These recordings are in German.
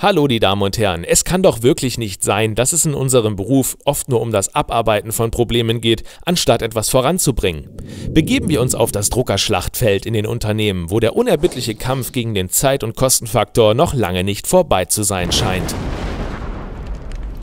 Hallo, die Damen und Herren. Es kann doch wirklich nicht sein, dass es in unserem Beruf oft nur um das Abarbeiten von Problemen geht, anstatt etwas voranzubringen. Begeben wir uns auf das Druckerschlachtfeld in den Unternehmen, wo der unerbittliche Kampf gegen den Zeit- und Kostenfaktor noch lange nicht vorbei zu sein scheint.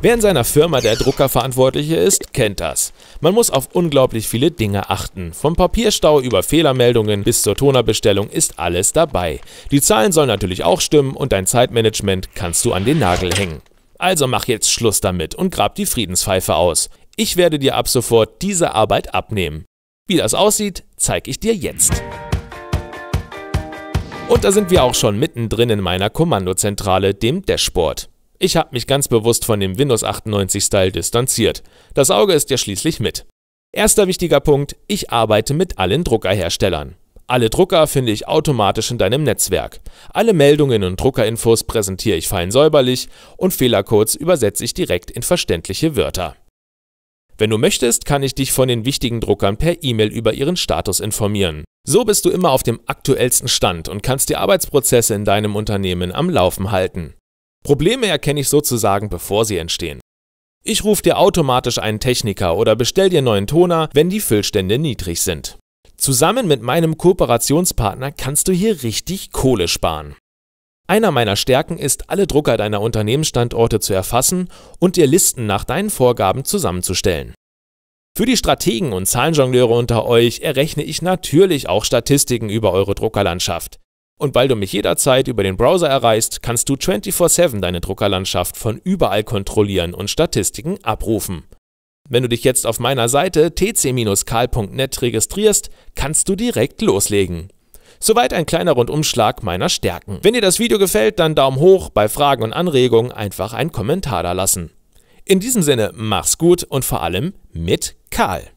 Wer in seiner Firma der Druckerverantwortliche ist, kennt das. Man muss auf unglaublich viele Dinge achten. Vom Papierstau über Fehlermeldungen bis zur Tonerbestellung ist alles dabei. Die Zahlen sollen natürlich auch stimmen und dein Zeitmanagement kannst du an den Nagel hängen. Also mach jetzt Schluss damit und grab die Friedenspfeife aus. Ich werde dir ab sofort diese Arbeit abnehmen. Wie das aussieht, zeige ich dir jetzt. Und da sind wir auch schon mittendrin in meiner Kommandozentrale, dem Dashboard. Ich habe mich ganz bewusst von dem Windows 98 Style distanziert. Das Auge ist ja schließlich mit. Erster wichtiger Punkt, ich arbeite mit allen Druckerherstellern. Alle Drucker finde ich automatisch in deinem Netzwerk. Alle Meldungen und Druckerinfos präsentiere ich fein säuberlich und Fehlercodes übersetze ich direkt in verständliche Wörter. Wenn du möchtest, kann ich dich von den wichtigen Druckern per E-Mail über ihren Status informieren. So bist du immer auf dem aktuellsten Stand und kannst die Arbeitsprozesse in deinem Unternehmen am Laufen halten. Probleme erkenne ich sozusagen, bevor sie entstehen. Ich rufe dir automatisch einen Techniker oder bestell dir neuen Toner, wenn die Füllstände niedrig sind. Zusammen mit meinem Kooperationspartner kannst du hier richtig Kohle sparen. Einer meiner Stärken ist, alle Drucker deiner Unternehmensstandorte zu erfassen und dir Listen nach deinen Vorgaben zusammenzustellen. Für die Strategen und Zahlenjongleure unter euch errechne ich natürlich auch Statistiken über eure Druckerlandschaft. Und weil du mich jederzeit über den Browser erreichst, kannst du 24/7 deine Druckerlandschaft von überall kontrollieren und Statistiken abrufen. Wenn du dich jetzt auf meiner Seite tc-karl.net registrierst, kannst du direkt loslegen. Soweit ein kleiner Rundumschlag meiner Stärken. Wenn dir das Video gefällt, dann Daumen hoch, bei Fragen und Anregungen einfach einen Kommentar da lassen. In diesem Sinne, mach's gut und vor allem mit Karl.